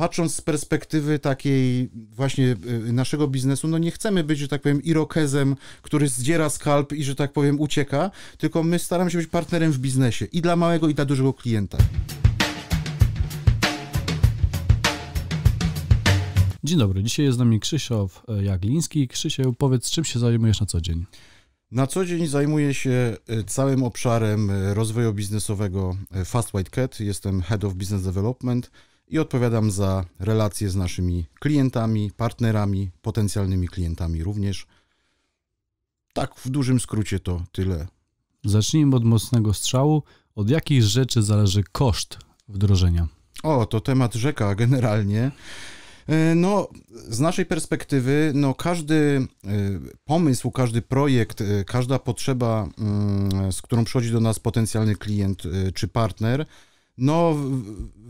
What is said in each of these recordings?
patrząc z perspektywy takiej właśnie y, naszego biznesu, no nie chcemy być, że tak powiem, irokezem, który zdziera skalp i, że tak powiem, ucieka, tylko my staramy się być partnerem w biznesie i dla małego, i dla dużego klienta. Dzień dobry, dzisiaj jest z nami Krzysztof e, Jagliński. Krzysiu, powiedz, czym się zajmujesz na co dzień? Na co dzień zajmuję się e, całym obszarem e, rozwoju biznesowego Fast White Cat. Jestem Head of Business Development i odpowiadam za relacje z naszymi klientami, partnerami, potencjalnymi klientami również. Tak, w dużym skrócie to tyle. Zacznijmy od mocnego strzału. Od jakich rzeczy zależy koszt wdrożenia? O, to temat rzeka generalnie. E, no, z naszej perspektywy, no, każdy e, pomysł, każdy projekt, e, każda potrzeba, mm, z którą przychodzi do nas potencjalny klient czy partner, no,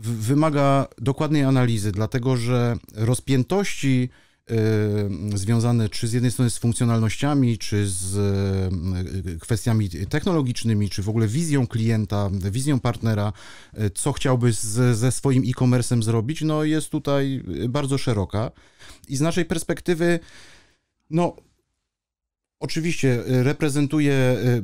wymaga dokładnej analizy, dlatego że rozpiętości y, związane czy z jednej strony z funkcjonalnościami, czy z y, kwestiami technologicznymi, czy w ogóle wizją klienta, wizją partnera, y, co chciałby z, ze swoim e commerce zrobić, no jest tutaj bardzo szeroka. I z naszej perspektywy, no Oczywiście y, reprezentuję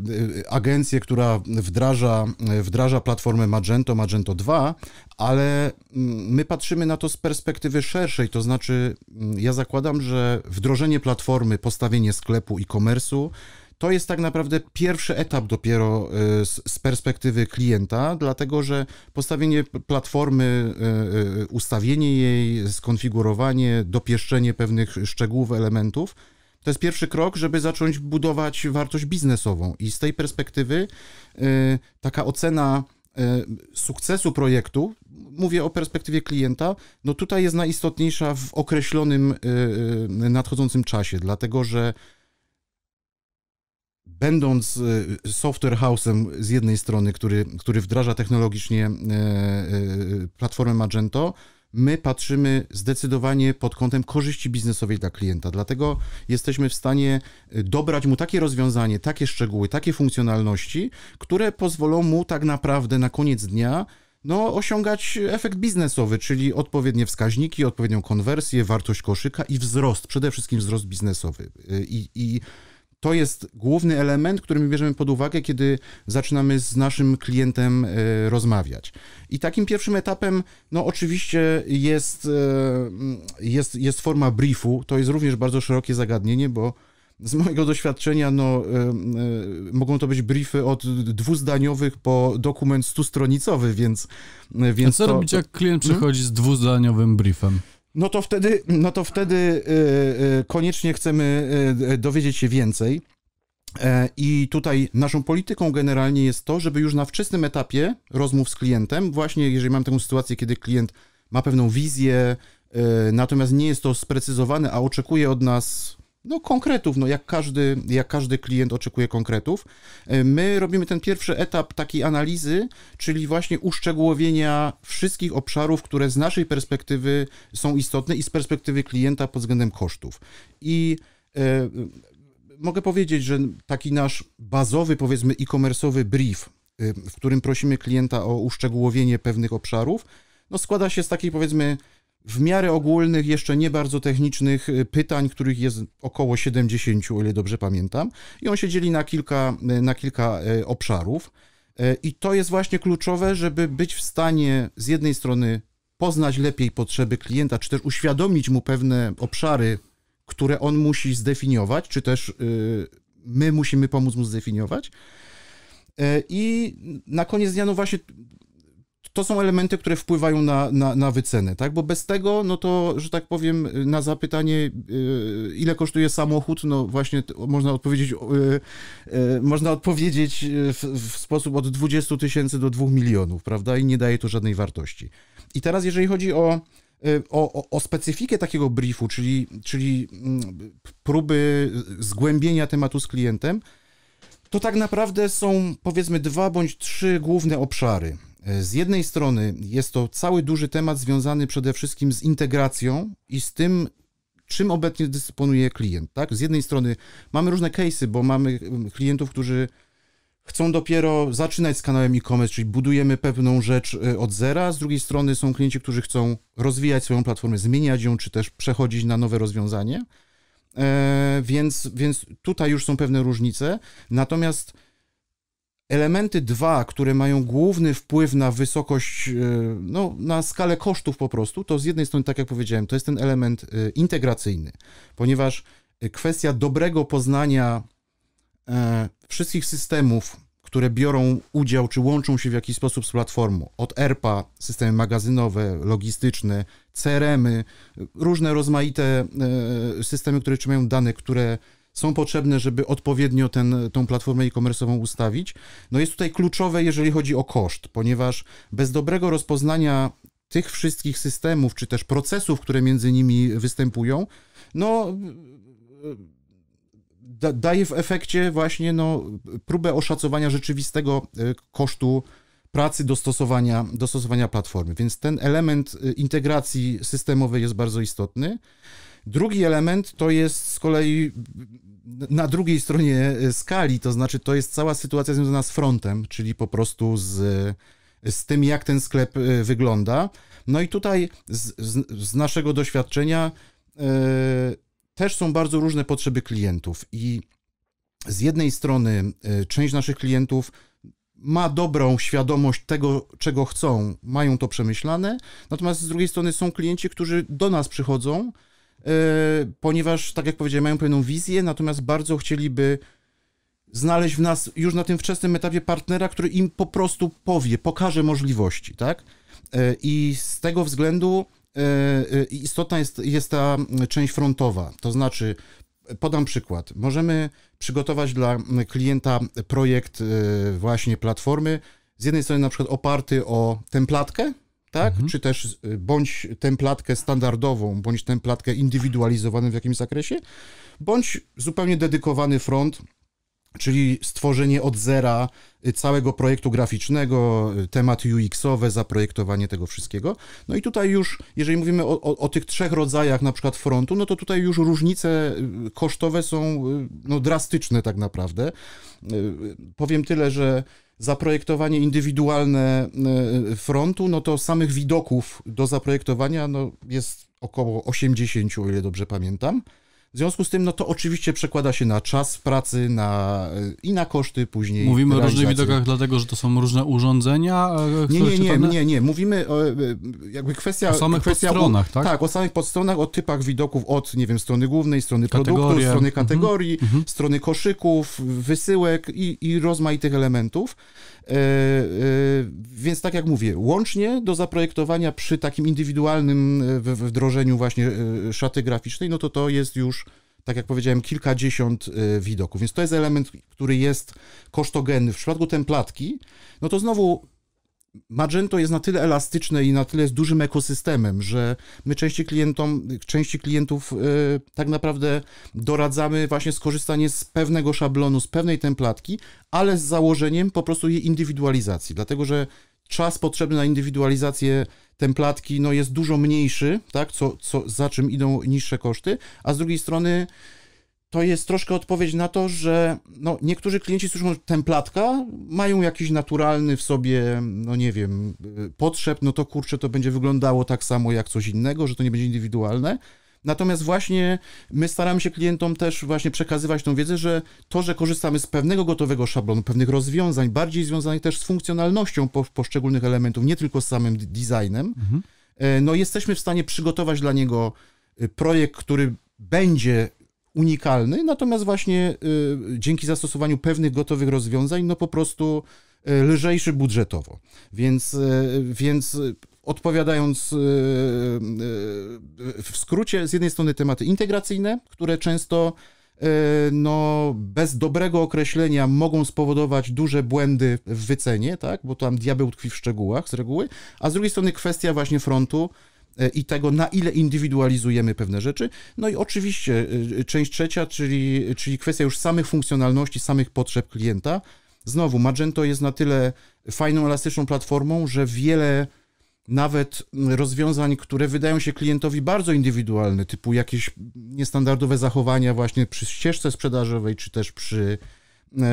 y, y, agencję, która wdraża, wdraża platformę Magento, Magento 2, ale mm, my patrzymy na to z perspektywy szerszej, to znaczy mm, ja zakładam, że wdrożenie platformy, postawienie sklepu i komersu to jest tak naprawdę pierwszy etap dopiero z, perspektywy klienta, dlatego że postawienie platformy, ustawienie jej, skonfigurowanie, dopieszczenie pewnych szczegółów, elementów – to jest pierwszy krok, żeby zacząć budować wartość biznesową. I z tej perspektywy y, taka ocena y, sukcesu projektu, mówię o perspektywie klienta, no tutaj jest najistotniejsza w określonym y, nadchodzącym czasie, dlatego że będąc software house'em z jednej strony, który, który wdraża technologicznie platformę Magento, my patrzymy zdecydowanie pod kątem korzyści biznesowej dla klienta. Dlatego jesteśmy w stanie y, dobrać mu takie rozwiązanie, takie szczegóły, takie funkcjonalności, które pozwolą mu tak naprawdę na koniec dnia no, osiągać efekt biznesowy, czyli odpowiednie wskaźniki, odpowiednią konwersję, wartość koszyka i wzrost, przede wszystkim wzrost biznesowy. Y, I, i to jest główny element, który my bierzemy pod uwagę, kiedy zaczynamy z naszym klientem e, rozmawiać. I takim pierwszym etapem, no oczywiście jest, e, mm, jest, jest forma briefu, to jest również bardzo szerokie zagadnienie, bo z mojego doświadczenia, no, e, mogą to być briefy od dwuzdaniowych po dokument stustronicowy, więc... więc A co to, robić, to... jak klient hmm? przychodzi hmm? z dwuzdaniowym briefem? no to wtedy, no to wtedy y, y, koniecznie chcemy y, dowiedzieć się więcej. E, I tutaj naszą polityką generalnie jest to, żeby już na wczesnym etapie rozmów z klientem, właśnie jeżeli mam taką sytuację, kiedy klient ma pewną wizję, natomiast nie jest to sprecyzowane, a oczekuje od nas no, konkretów, no, jak, każdy, jak każdy klient oczekuje konkretów. E, my robimy ten pierwszy etap takiej analizy, czyli właśnie uszczegółowienia wszystkich obszarów, które z naszej perspektywy są istotne i z perspektywy klienta pod względem kosztów. I e, mogę powiedzieć, że taki nasz bazowy, powiedzmy, e-commerce'owy brief, e, w którym prosimy klienta o uszczegółowienie pewnych obszarów, no, składa się z takiej, powiedzmy, w miarę ogólnych, jeszcze nie bardzo technicznych y, pytań, których jest około 70, o ile dobrze pamiętam. I on się dzieli na kilka, y, na kilka y, obszarów. I to jest właśnie kluczowe, żeby być w stanie z jednej strony poznać lepiej potrzeby klienta, czy też uświadomić mu pewne obszary, które on musi zdefiniować, czy też my musimy pomóc mu zdefiniować. I na koniec dnia, no właśnie, to są elementy, które wpływają na, na, na wycenę, tak? Bo bez tego, no to, że tak powiem, na zapytanie, y, ile kosztuje samochód, no właśnie można odpowiedzieć, y, y, można odpowiedzieć w, w sposób od 20 tysięcy do 2 milionów, prawda? I nie daje to żadnej wartości. I teraz, jeżeli chodzi o o, o, specyfikę takiego briefu, czyli, czyli mm, próby zgłębienia tematu z klientem, to tak naprawdę są powiedzmy dwa bądź trzy główne obszary. Z jednej strony jest to cały duży temat związany przede wszystkim z integracją i z tym, czym obecnie dysponuje klient. Tak? Z jednej strony mamy różne case'y, bo mamy mm, klientów, którzy chcą dopiero zaczynać z kanałem e-commerce, czyli budujemy pewną rzecz e, od zera. Z drugiej strony są klienci, którzy chcą rozwijać swoją platformę, zmieniać ją, czy też przechodzić na nowe rozwiązanie. E, więc, więc tutaj już są pewne różnice. Natomiast Elementy dwa, które mają główny wpływ na wysokość, e, no, na skalę kosztów po prostu, to z jednej strony, tak jak powiedziałem, to jest ten element e, integracyjny, ponieważ e, kwestia dobrego poznania wszystkich systemów, które biorą udział czy łączą się w jakiś sposób z platformą. Od ERPA, systemy magazynowe, logistyczne, CRM-y, różne rozmaite systemy, które trzymają dane, które są potrzebne, żeby odpowiednio ten, tą platformę e-commerce'ową ustawić. No jest tutaj kluczowe, jeżeli chodzi o koszt, ponieważ bez dobrego rozpoznania tych wszystkich systemów, czy też procesów, które między nimi występują, no da, daje w efekcie właśnie no, próbę oszacowania rzeczywistego e, kosztu pracy dostosowania, dostosowania platformy. Więc ten element e, integracji systemowej jest bardzo istotny. Drugi element to jest z kolei na drugiej stronie e, skali, to znaczy to jest cała sytuacja związana z frontem, czyli po prostu z, z tym, jak ten sklep e, wygląda. No i tutaj z, z naszego doświadczenia yy, też są bardzo różne potrzeby klientów i z jednej strony yy, część naszych klientów ma dobrą świadomość tego, czego chcą, mają to przemyślane, natomiast z drugiej strony są klienci, którzy do nas przychodzą E, ponieważ, tak jak powiedziałem, mają pewną wizję, natomiast bardzo chcieliby znaleźć w nas już na tym wczesnym etapie partnera, który im po prostu powie, pokaże możliwości, tak? E, I z tego względu e, istotna jest, jest ta część frontowa, to znaczy Podam przykład. Możemy przygotować dla klienta projekt właśnie platformy, z jednej strony na przykład oparty o templatkę tak? Mhm. Czy też y, bądź templatkę standardową, bądź templatkę indywidualizowaną w jakimś zakresie, bądź zupełnie dedykowany front, czyli stworzenie od zera y, całego projektu graficznego, y, temat UX-owe, zaprojektowanie tego wszystkiego. No i tutaj już, jeżeli mówimy o, o, o, tych trzech rodzajach na przykład frontu, no to tutaj już różnice kosztowe są no, drastyczne tak naprawdę. Powiem tyle, że zaprojektowanie indywidualne e, frontu, no to samych widoków do zaprojektowania no, jest około 80, o ile dobrze pamiętam. W związku z tym, no to oczywiście przekłada się na czas pracy na, i na koszty później. Mówimy o różnych widokach, dlatego że to są różne urządzenia. Nie, nie, nie, nie, nie. Mówimy o, jakby kwestia. O samych kwestia, podstronach, tak? Tak, o samych podstronach, o typach widoków od, nie wiem, strony głównej, strony produktu, strony kategorii, mhm. strony koszyków, wysyłek i, i rozmaitych elementów. E, e, więc tak jak mówię, łącznie do zaprojektowania przy takim indywidualnym e, wdrożeniu właśnie szaty graficznej, no to to jest już tak jak powiedziałem, kilkadziesiąt widoków. Więc to jest element, który jest kosztogenny. W przypadku templatki, no to znowu Magento jest na tyle elastyczne i na tyle jest dużym ekosystemem, że my części klientom, części klientów yy, tak naprawdę doradzamy właśnie skorzystanie z pewnego szablonu, z pewnej templatki, ale z założeniem po prostu jej indywidualizacji, dlatego że czas potrzebny na indywidualizację templatki no, jest dużo mniejszy, tak, co, co, za czym idą niższe koszty, a z drugiej strony to jest troszkę odpowiedź na to, że no, niektórzy klienci słyszą templatka, mają jakiś naturalny w sobie, no nie wiem, y, potrzeb, no to kurczę, to będzie wyglądało tak samo jak coś innego, że to nie będzie indywidualne. Natomiast właśnie my staramy się klientom też właśnie przekazywać tą wiedzę, że to, że korzystamy z pewnego gotowego szablonu, pewnych rozwiązań, bardziej związanych też z funkcjonalnością poszczególnych elementów, nie tylko z samym designem, mhm. E, no jesteśmy w stanie przygotować dla niego y, projekt, który będzie unikalny, natomiast właśnie y, dzięki zastosowaniu pewnych gotowych rozwiązań, no po prostu y, lżejszy budżetowo. Więc, y, więc odpowiadając w skrócie, z jednej strony tematy integracyjne, które często no, bez dobrego określenia mogą spowodować duże błędy w wycenie, tak? bo tam diabeł tkwi w szczegółach z reguły, a z drugiej strony kwestia właśnie frontu, E, i tego, na ile indywidualizujemy pewne rzeczy. No i oczywiście e, część trzecia, czyli, czyli kwestia już samych funkcjonalności, samych potrzeb klienta. Znowu, Magento jest na tyle fajną, elastyczną platformą, że wiele nawet rozwiązań, które wydają się klientowi bardzo indywidualne, typu jakieś niestandardowe zachowania właśnie przy ścieżce sprzedażowej, czy też przy E,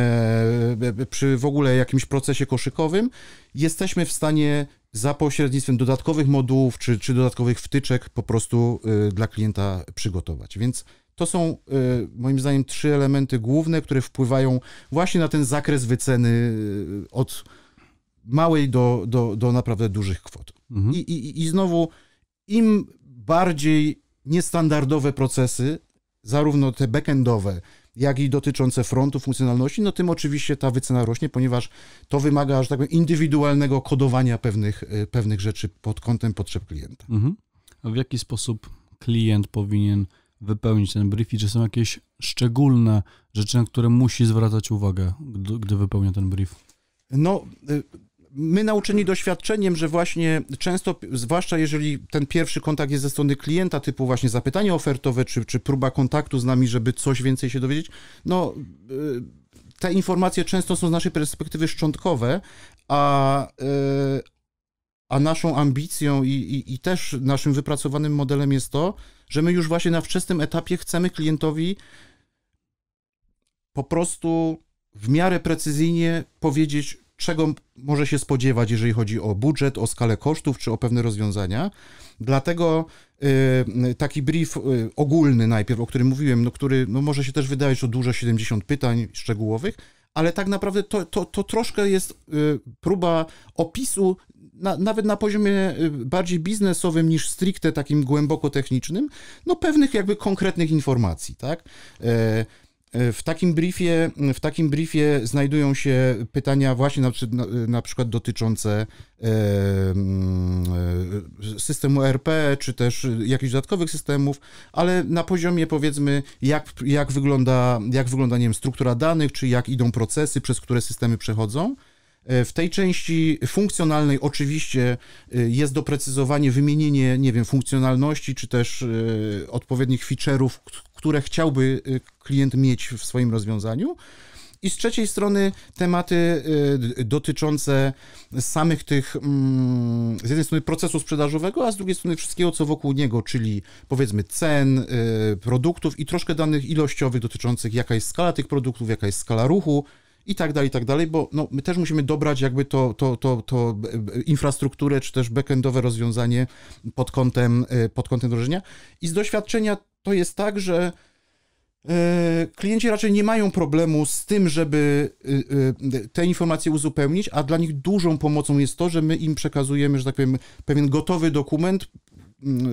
e, przy w ogóle jakimś procesie koszykowym, jesteśmy w stanie za pośrednictwem dodatkowych modułów czy, czy dodatkowych wtyczek po prostu e, dla klienta przygotować. Więc to są moim zdaniem trzy elementy główne, które wpływają właśnie na ten zakres wyceny od małej do, do, do naprawdę dużych kwot. Mhm. I, i, I znowu, im bardziej niestandardowe procesy, zarówno te backendowe, jak i dotyczące frontu, funkcjonalności, no tym oczywiście ta wycena rośnie, ponieważ to wymaga, że tak powiem, indywidualnego kodowania pewnych, y, pewnych rzeczy pod kątem potrzeb klienta. Mhm. A w jaki sposób klient powinien wypełnić ten briefing? Czy są jakieś szczególne rzeczy, na które musi zwracać uwagę, gdy, gdy wypełnia ten brief? No, y, my nauczeni doświadczeniem, że właśnie często, zwłaszcza jeżeli ten pierwszy kontakt jest ze strony klienta, typu właśnie zapytanie ofertowe, czy, czy próba kontaktu z nami, żeby coś więcej się dowiedzieć, no y, te informacje często są z naszej perspektywy szczątkowe, a, y, a naszą ambicją i, i, i też naszym wypracowanym modelem jest to, że my już właśnie na wczesnym etapie chcemy klientowi po prostu w miarę precyzyjnie powiedzieć, czego może się spodziewać, jeżeli chodzi o budżet, o skalę kosztów czy o pewne rozwiązania. Dlatego y, taki brief y, ogólny najpierw, o którym mówiłem, no, który no, może się też wydaje, że dużo 70 pytań szczegółowych, ale tak naprawdę to, to, to troszkę jest y, próba opisu na, nawet na poziomie bardziej biznesowym niż stricte takim głęboko technicznym, no pewnych jakby konkretnych informacji, tak? E, w takim briefie, w takim briefie znajdują się pytania właśnie na, na, przykład dotyczące e, e, systemu RP, czy też jakichś dodatkowych systemów, ale na poziomie powiedzmy, jak, jak wygląda, jak wygląda nie wiem, struktura danych, czy jak idą procesy, przez które systemy przechodzą. E, w tej części funkcjonalnej oczywiście e, jest doprecyzowanie, wymienienie, nie wiem, funkcjonalności czy też e, odpowiednich feature'ów, które chciałby klient mieć w swoim rozwiązaniu. I z trzeciej strony tematy dotyczące samych tych, mm, z jednej strony procesu sprzedażowego, a z drugiej strony wszystkiego, co wokół niego, czyli powiedzmy cen, produktów i troszkę danych ilościowych dotyczących jaka jest skala tych produktów, jaka jest skala ruchu, i tak dalej, i tak dalej, bo no, my też musimy dobrać jakby to, to, to, to e, infrastrukturę, czy też backendowe rozwiązanie pod kątem, e, pod kątem wdrożenia. I z doświadczenia to jest tak, że e, klienci raczej nie mają problemu z tym, żeby te informacje uzupełnić, a dla nich dużą pomocą jest to, że my im przekazujemy, że tak powiem, pewien gotowy dokument,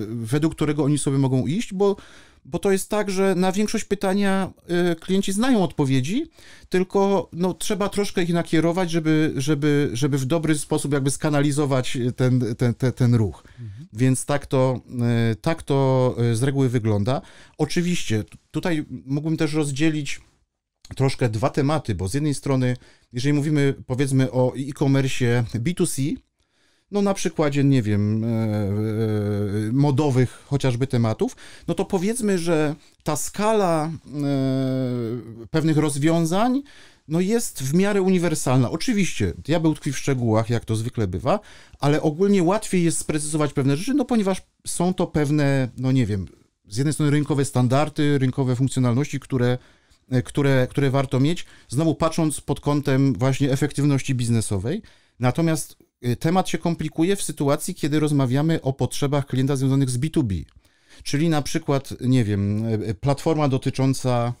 według którego oni sobie mogą iść, bo bo to jest tak, że na większość pytania y, klienci znają odpowiedzi, tylko no, trzeba troszkę ich nakierować, żeby, żeby, żeby w dobry sposób jakby skanalizować ten, ten, ten, ten ruch. Mhm. Więc tak to, y, tak to y, z reguły wygląda. Oczywiście tutaj mógłbym też rozdzielić troszkę dwa tematy, bo z jednej strony, jeżeli mówimy powiedzmy o e-commerce B2C, no na przykładzie, nie wiem, e, e, modowych chociażby tematów, no to powiedzmy, że ta skala e, pewnych rozwiązań no jest w miarę uniwersalna. Oczywiście diabeł tkwi w szczegółach, jak to zwykle bywa, ale ogólnie łatwiej jest sprecyzować pewne rzeczy, no ponieważ są to pewne, no nie wiem, z jednej strony rynkowe standardy, rynkowe funkcjonalności, które, które, które warto mieć, znowu patrząc pod kątem właśnie efektywności biznesowej. Natomiast Y, temat się komplikuje w sytuacji, kiedy rozmawiamy o potrzebach klienta związanych z B2B. Czyli na przykład, nie wiem, y, y, platforma dotycząca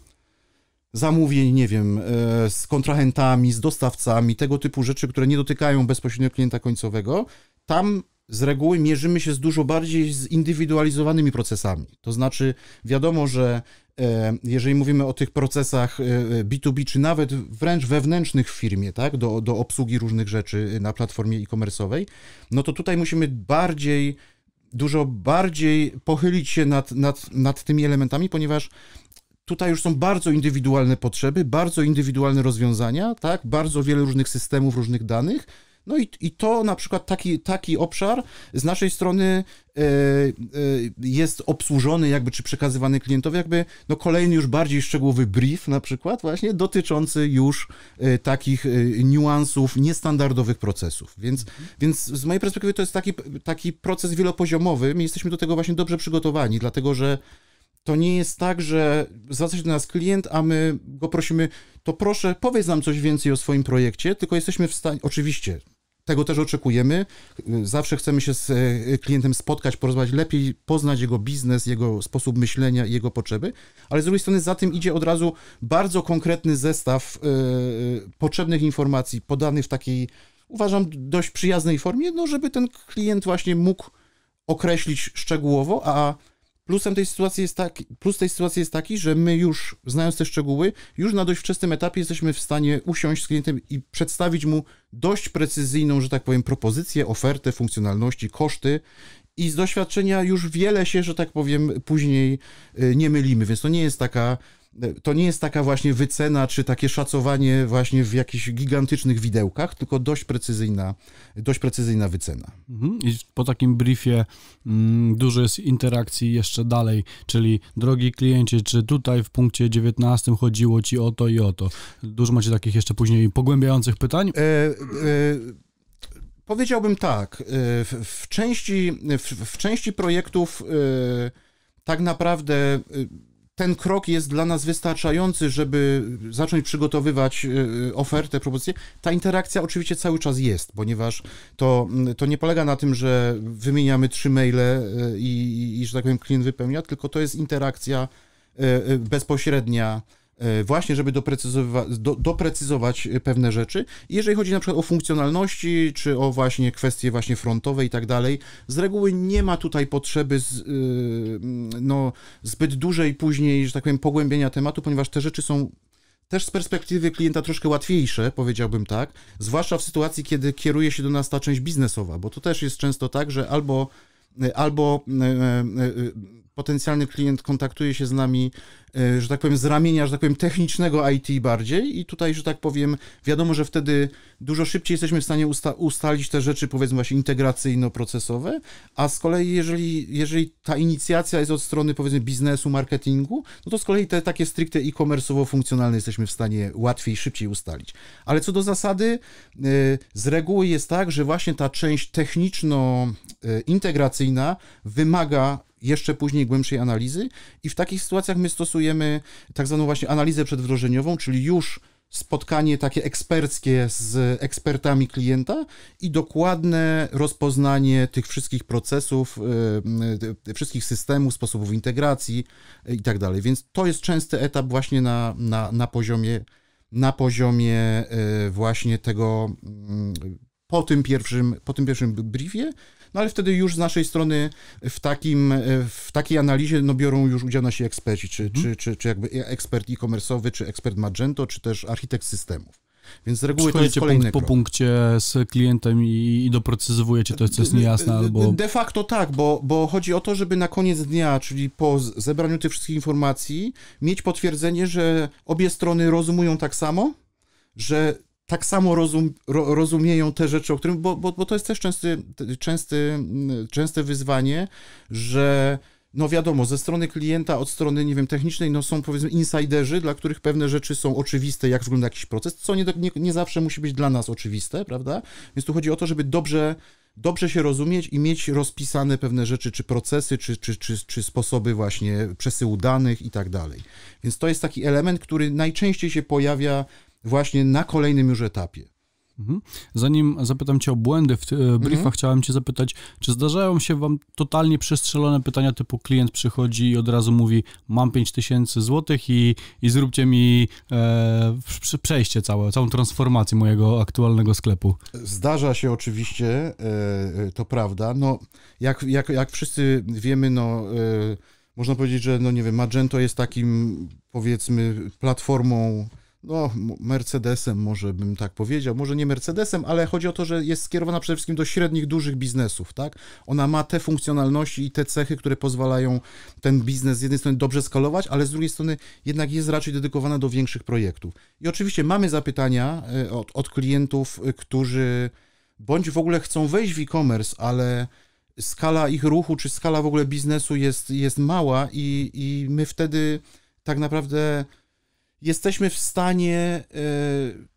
zamówień, nie wiem, z kontrahentami, z dostawcami, tego typu rzeczy, które nie dotykają bezpośrednio klienta końcowego, tam z reguły mierzymy się z dużo bardziej zindywidualizowanymi procesami. To znaczy, wiadomo, że E, jeżeli mówimy o tych procesach B2B, e, e, czy nawet wręcz wewnętrznych w firmie, tak, do, do obsługi różnych rzeczy na platformie e-commerce'owej, no to tutaj musimy bardziej, dużo bardziej pochylić się nad, nad, nad tymi elementami, ponieważ tutaj już są bardzo indywidualne potrzeby, bardzo indywidualne rozwiązania, tak, bardzo wiele różnych systemów, różnych danych, no i, i to na przykład taki, taki obszar z naszej strony e, e, jest obsłużony jakby, czy przekazywany klientowi jakby no kolejny już bardziej szczegółowy brief na przykład właśnie dotyczący już e, takich niuansów niestandardowych procesów. Więc, mhm. więc z mojej perspektywy to jest taki, taki proces wielopoziomowy. My jesteśmy do tego właśnie dobrze przygotowani, dlatego że to nie jest tak, że zwraca się do nas klient, a my go prosimy, to proszę, powiedz nam coś więcej o swoim projekcie, tylko jesteśmy w stanie, oczywiście, tego też oczekujemy. Zawsze chcemy się z e, klientem spotkać, porozmawiać, lepiej poznać jego biznes, jego sposób myślenia, jego potrzeby, ale z drugiej strony za tym idzie od razu bardzo konkretny zestaw e, e, potrzebnych informacji podany w takiej, uważam, dość przyjaznej formie, no żeby ten klient właśnie mógł określić szczegółowo, a Plusem tej sytuacji jest taki, plus tej sytuacji jest taki, że my już, znając te szczegóły, już na dość wczesnym etapie jesteśmy w stanie usiąść z klientem i przedstawić mu dość precyzyjną, że tak powiem, propozycję, ofertę, funkcjonalności, koszty i z doświadczenia już wiele się, że tak powiem, później y, nie mylimy, więc to nie jest taka E, to nie jest taka właśnie wycena, czy takie szacowanie właśnie w jakichś gigantycznych widełkach, tylko dość precyzyjna, dość precyzyjna wycena. Mhm. I po takim briefie mm, dużo jest interakcji jeszcze dalej, czyli drogi kliencie, czy tutaj w punkcie 19 chodziło ci o to i o to. Dużo macie takich jeszcze później pogłębiających pytań? E, e, powiedziałbym tak, e, w, w części, w, w części projektów e, tak naprawdę e, ten krok jest dla nas wystarczający, żeby zacząć przygotowywać e, e, ofertę, propozycję. Ta interakcja oczywiście cały czas jest, ponieważ to, mm, to nie polega na tym, że wymieniamy trzy maile e, i, i, i że tak powiem klient wypełnia, tylko to jest interakcja bezpośrednia E, właśnie, żeby doprecyzowa- do, doprecyzować e, pewne rzeczy. Jeżeli chodzi na przykład o funkcjonalności, czy o właśnie kwestie właśnie frontowe i tak dalej, z reguły nie ma tutaj potrzeby z, e, no, zbyt dużej później, że tak powiem, pogłębienia tematu, ponieważ te rzeczy są też z perspektywy klienta troszkę łatwiejsze, powiedziałbym tak, zwłaszcza w sytuacji, kiedy kieruje się do nas ta część biznesowa, bo to też jest często tak, że albo albo potencjalny klient kontaktuje się z nami, e, że tak powiem, z ramienia, że tak powiem, technicznego IT bardziej i tutaj, że tak powiem, wiadomo, że wtedy dużo szybciej jesteśmy w stanie usta ustalić te rzeczy, powiedzmy właśnie integracyjno-procesowe, a z kolei jeżeli, jeżeli ta inicjacja jest od strony, powiedzmy, biznesu, marketingu, no to z kolei te takie stricte e-commerce'owo-funkcjonalne jesteśmy w stanie łatwiej, szybciej ustalić. Ale co do zasady, e, z reguły jest tak, że właśnie ta część techniczno-integracyjna e, wymaga jeszcze później głębszej analizy i w takich sytuacjach my stosujemy tak zwaną właśnie analizę przedwdrożeniową, czyli już spotkanie takie eksperckie z ekspertami klienta i dokładne rozpoznanie tych wszystkich procesów, y, y, wszystkich systemów, sposobów integracji y, i tak dalej. Więc to jest częsty etap właśnie na, na, na poziomie na poziomie właśnie tego mm, po tym pierwszym, po tym pierwszym briefie no ale wtedy już z naszej strony w, takim, e, w takiej analizie no, biorą już udział nasi eksperci, czy, mhm. czy, czy, czy jakby e, ekspert e-commerce'owy, czy ekspert Magento, czy też architekt systemów. Więc z reguły to jest punkt po punkcie z klientem i, i doprecyzowujecie to, co jest e, niejasne albo... De facto tak, bo, bo chodzi o to, żeby na koniec dnia, czyli po zebraniu tych wszystkich informacji, mieć potwierdzenie, że obie strony rozumują tak samo, że tak samo rozum, ro, rozumieją te rzeczy, o których, bo, bo, bo to jest też częsty, częsty, częste wyzwanie, że no wiadomo, ze strony klienta, od strony, nie wiem, technicznej, no są powiedzmy insiderzy, dla których pewne rzeczy są oczywiste, jak wygląda jakiś proces, co nie, nie, nie zawsze musi być dla nas oczywiste, prawda? Więc tu chodzi o to, żeby dobrze dobrze się rozumieć i mieć rozpisane pewne rzeczy, czy procesy, czy, czy, czy, czy sposoby właśnie przesyłu danych i tak dalej. Więc to jest taki element, który najczęściej się pojawia właśnie na kolejnym już etapie. Mhm. Zanim zapytam Cię o błędy w e, briefach, mhm. chciałem Cię zapytać, czy zdarzają się Wam totalnie przestrzelone pytania typu klient przychodzi i od razu mówi mam 5000 złotych i, i zróbcie mi e, przejście całe, całą transformację mojego aktualnego sklepu? Zdarza się oczywiście, e, e, to prawda. No, jak, jak, jak wszyscy wiemy, no, e, można powiedzieć, że no nie wiem, Magento jest takim powiedzmy platformą no, Mercedesem, może bym tak powiedział, może nie Mercedesem, ale chodzi o to, że jest skierowana przede wszystkim do średnich, dużych biznesów, tak? Ona ma te funkcjonalności i te cechy, które pozwalają ten biznes z jednej strony dobrze skalować, ale z drugiej strony jednak jest raczej dedykowana do większych projektów. I oczywiście mamy zapytania e, od, od klientów, e, którzy bądź w ogóle chcą wejść w e-commerce, ale skala ich ruchu czy skala w ogóle biznesu jest, jest mała i, i my wtedy tak naprawdę jesteśmy w stanie e,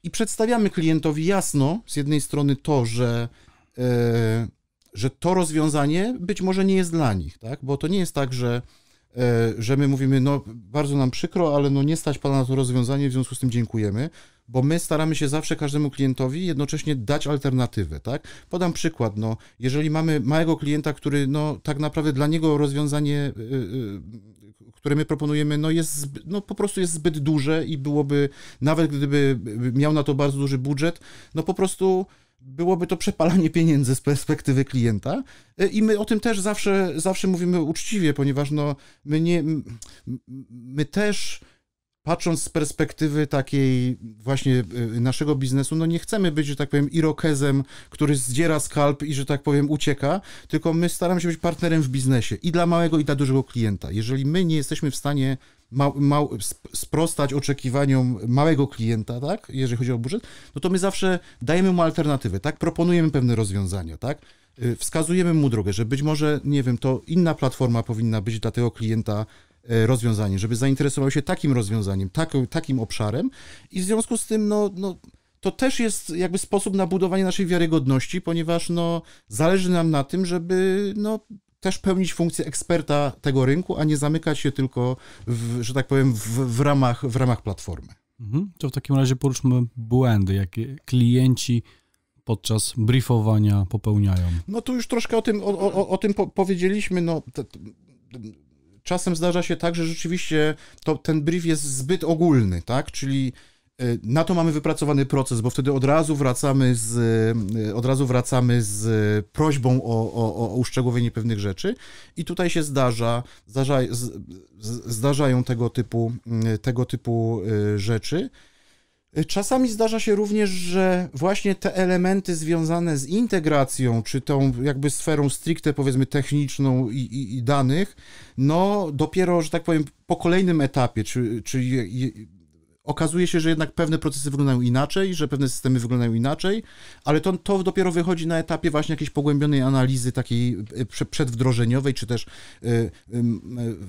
i przedstawiamy klientowi jasno z jednej strony to, że, e, że to rozwiązanie być może nie jest dla nich, tak? bo to nie jest tak, że, e, że my mówimy, no bardzo nam przykro, ale no nie stać Pana na to rozwiązanie, w związku z tym dziękujemy, bo my staramy się zawsze każdemu klientowi jednocześnie dać alternatywę. Tak? Podam przykład, no, jeżeli mamy małego klienta, który no, tak naprawdę dla niego rozwiązanie które my proponujemy, no jest, no po prostu jest zbyt duże i byłoby, nawet gdyby miał na to bardzo duży budżet, no po prostu byłoby to przepalanie pieniędzy z perspektywy klienta e, i my o tym też zawsze, zawsze mówimy uczciwie, ponieważ no my, nie, my też patrząc z perspektywy takiej właśnie y, naszego biznesu, no nie chcemy być, że tak powiem, irokezem, który zdziera skalp i, że tak powiem, ucieka, tylko my staramy się być partnerem w biznesie i dla małego, i dla dużego klienta. Jeżeli my nie jesteśmy w stanie ma, ma, sprostać oczekiwaniom małego klienta, tak, jeżeli chodzi o budżet, no to my zawsze dajemy mu alternatywę, tak, proponujemy pewne rozwiązania, tak, y, wskazujemy mu drogę, że być może, nie wiem, to inna platforma powinna być dla tego klienta E, rozwiązaniem, żeby zainteresował się takim rozwiązaniem, takim, takim obszarem i w związku z tym, no, no to też jest jakby sposób na budowanie naszej wiarygodności, ponieważ no, zależy nam na tym, żeby no, też pełnić funkcję eksperta tego rynku, a nie zamykać się tylko, w, że tak powiem, w, w, ramach, w ramach platformy. Mhm. To w takim razie poruszmy błędy, jakie klienci podczas briefowania popełniają. No tu już troszkę o tym, o, o, o tym po powiedzieliśmy. No, czasem zdarza się tak, że rzeczywiście to, ten brief jest zbyt ogólny, tak? Czyli e, na to mamy wypracowany proces, bo wtedy od razu wracamy z, e, od razu wracamy z prośbą o, o, o uszczegółowienie pewnych rzeczy i tutaj się zdarza, zdarza zdarzają tego typu, tego typu e, rzeczy. Y, czasami zdarza się również, że właśnie te elementy związane z integracją, czy tą jakby sferą stricte powiedzmy techniczną i, i, i danych, no dopiero, że tak powiem, po kolejnym etapie, czy, czy okazuje się, że jednak pewne procesy wyglądają inaczej, że pewne systemy wyglądają inaczej, ale to, to dopiero wychodzi na etapie właśnie jakiejś pogłębionej analizy takiej e, przedwdrożeniowej, czy też e,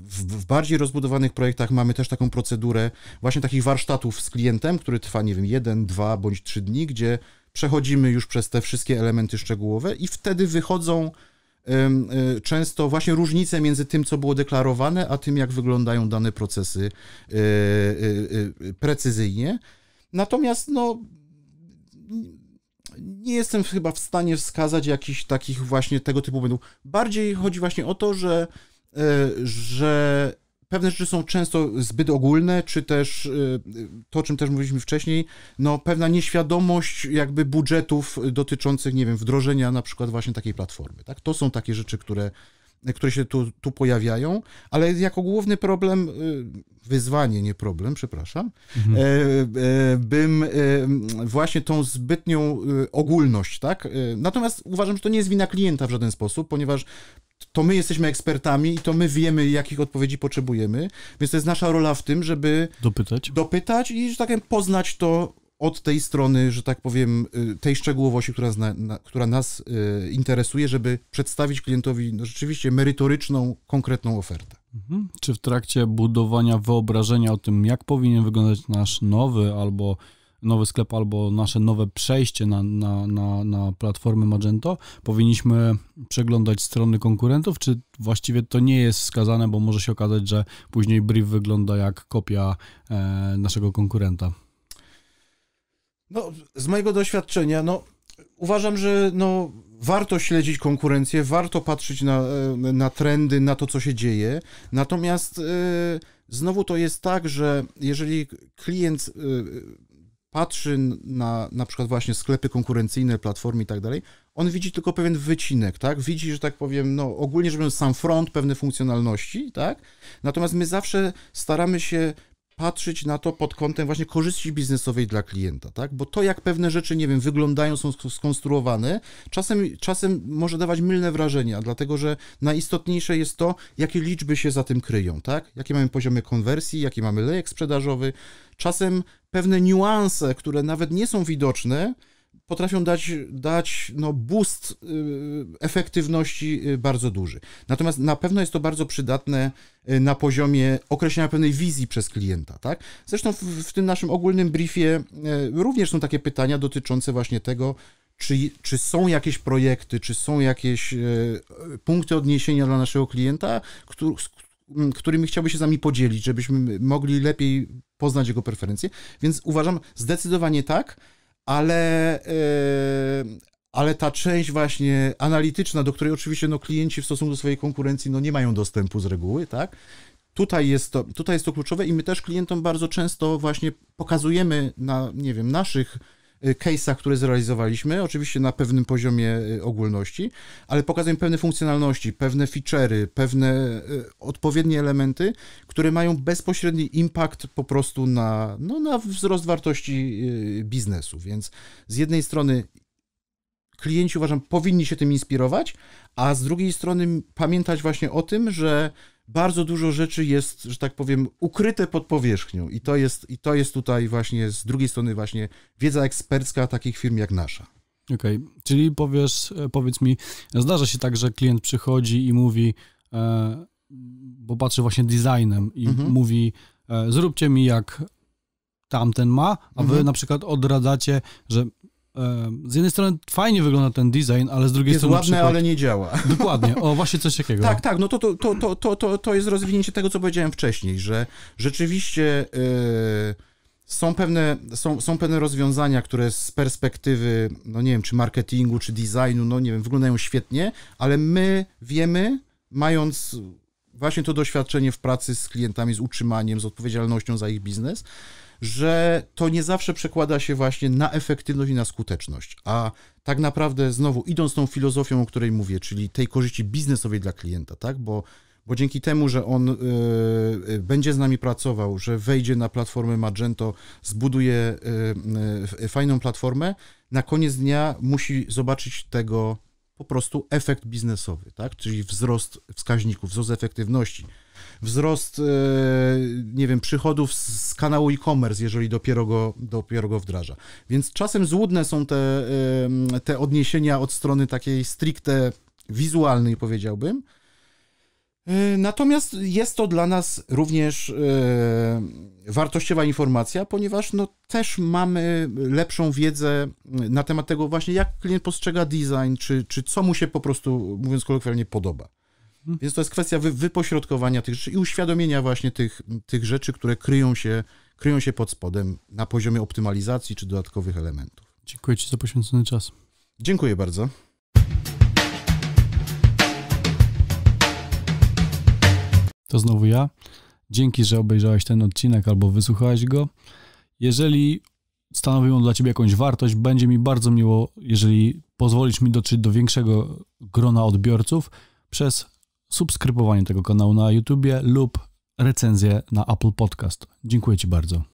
w bardziej rozbudowanych projektach mamy też taką procedurę właśnie takich warsztatów z klientem, który trwa, nie wiem, jeden, dwa bądź trzy dni, gdzie przechodzimy już przez te wszystkie elementy szczegółowe i wtedy wychodzą E, często właśnie różnice między tym, co było deklarowane, a tym, jak wyglądają dane procesy e, e, precyzyjnie. Natomiast no, nie jestem chyba w stanie wskazać jakichś takich właśnie tego typu błędów. Bardziej chodzi właśnie o to, że, że pewne rzeczy są często zbyt ogólne, czy też y, to, o czym też mówiliśmy wcześniej, no pewna nieświadomość jakby budżetów dotyczących, nie wiem, wdrożenia na przykład właśnie takiej platformy, tak? To są takie rzeczy, które, które się tu, tu pojawiają, ale jako główny problem, y, wyzwanie, nie problem, przepraszam, mhm. E, e, bym e, właśnie tą zbytnią y, ogólność, tak? Natomiast uważam, że to nie jest wina klienta w żaden sposób, ponieważ to my jesteśmy ekspertami i to my wiemy, jakich odpowiedzi potrzebujemy, więc to jest nasza rola w tym, żeby dopytać, dopytać i, że tak powiem, poznać to od tej strony, że tak powiem, y, tej szczegółowości, która, zna, na, która nas y, interesuje, żeby przedstawić klientowi no, rzeczywiście merytoryczną, konkretną ofertę. Mhm. Czy w trakcie budowania wyobrażenia o tym, jak powinien wyglądać nasz nowy albo nowy sklep, albo nasze nowe przejście na, na, na, na platformę Magento, powinniśmy przeglądać strony konkurentów, czy właściwie to nie jest wskazane, bo może się okazać, że później brief wygląda jak kopia e, naszego konkurenta? No, z mojego doświadczenia, no, uważam, że no, warto śledzić konkurencję, warto patrzeć na, e, na trendy, na to, co się dzieje. Natomiast e, znowu to jest tak, że jeżeli klient e, patrzy na na przykład właśnie sklepy konkurencyjne, platformy i tak dalej, on widzi tylko pewien wycinek, tak? Widzi, że tak powiem, no ogólnie rzecz biorąc, sam front, pewne funkcjonalności, tak? Natomiast my zawsze staramy się patrzeć na to pod kątem właśnie korzyści biznesowej dla klienta, tak? Bo to, jak pewne rzeczy, nie wiem, wyglądają, są skonstruowane, czasem, czasem może dawać mylne wrażenia, dlatego że najistotniejsze jest to, jakie liczby się za tym kryją, tak? Jakie mamy poziomy konwersji, jaki mamy lejek sprzedażowy. Czasem pewne niuanse, które nawet nie są widoczne, potrafią dać, dać no boost y, efektywności y, bardzo duży. Natomiast na pewno jest to bardzo przydatne y, na poziomie określenia pewnej wizji przez klienta, tak? Zresztą w, w tym naszym ogólnym briefie również są takie pytania dotyczące właśnie tego, czy, czy są jakieś projekty, czy są jakieś punkty odniesienia dla naszego klienta, który, którymi chciałby się z nami podzielić, żebyśmy mogli lepiej poznać jego preferencje. Więc uważam zdecydowanie tak ale, e, ale ta część właśnie analityczna, do której oczywiście no, klienci w stosunku do swojej konkurencji no, nie mają dostępu z reguły, tak? Tutaj jest, to, tutaj jest to kluczowe i my też klientom bardzo często właśnie pokazujemy na, nie wiem, naszych Y, case'ach, które zrealizowaliśmy, oczywiście na pewnym poziomie y, ogólności, ale pokazują pewne funkcjonalności, pewne feature'y, pewne y, odpowiednie elementy, które mają bezpośredni impact po prostu na, no, na wzrost wartości biznesu. Więc z jednej strony klienci uważam powinni się tym inspirować, a z drugiej strony pamiętać właśnie o tym, że bardzo dużo rzeczy jest, że tak powiem, ukryte pod powierzchnią i to jest, i to jest tutaj właśnie z drugiej strony właśnie wiedza ekspercka takich firm jak nasza. Okej, okay. czyli powiesz, e, powiedz mi, zdarza się tak, że klient przychodzi i mówi, e, bo patrzy właśnie designem i mhm. mówi, e, zróbcie mi jak tamten ma, a mhm. wy na przykład odradzacie, że z jednej strony fajnie wygląda ten design, ale z drugiej jest strony. Jest ładne, przykład... ale nie działa. Dokładnie, o właśnie coś takiego. tak, tak, no to, to, to, to, to, to jest rozwinięcie tego, co powiedziałem wcześniej, że rzeczywiście yy, są, pewne, są, są pewne rozwiązania, które z perspektywy, no nie wiem, czy marketingu, czy designu, no nie wiem, wyglądają świetnie, ale my wiemy, mając właśnie to doświadczenie w pracy z klientami, z utrzymaniem, z odpowiedzialnością za ich biznes, że to nie zawsze przekłada się właśnie na efektywność i na skuteczność. A tak naprawdę znowu idąc tą filozofią, o której mówię, czyli tej korzyści biznesowej dla klienta, tak? Bo, bo dzięki temu, że on y, będzie z nami pracował, że wejdzie na platformę Magento, zbuduje y, y, fajną platformę, na koniec dnia musi zobaczyć tego po prostu efekt biznesowy, tak? Czyli wzrost wskaźników, wzrost efektywności wzrost, e, nie wiem, przychodów z kanału e-commerce, jeżeli dopiero go, dopiero go wdraża. Więc czasem złudne są te, e, te odniesienia od strony takiej stricte wizualnej, powiedziałbym. E, natomiast jest to dla nas również wartościowa informacja, ponieważ no też mamy lepszą wiedzę na temat tego właśnie, jak klient postrzega design, czy, czy co mu się po prostu, mówiąc kolokwialnie, podoba. Mhm. Więc to jest kwestia wy, wypośrodkowania tych rzeczy i uświadomienia właśnie tych, tych rzeczy, które kryją się, kryją się pod spodem na poziomie optymalizacji czy dodatkowych elementów. Dziękuję Ci za poświęcony czas. Dziękuję bardzo. To znowu ja. Dzięki, że obejrzałeś ten odcinek albo wysłuchałeś go. Jeżeli stanowi on dla Ciebie jakąś wartość, będzie mi bardzo miło, jeżeli pozwolisz mi dotrzeć do większego grona odbiorców przez subskrybowanie tego kanału na YouTubie lub recenzję na Apple Podcast. Dziękuję Ci bardzo.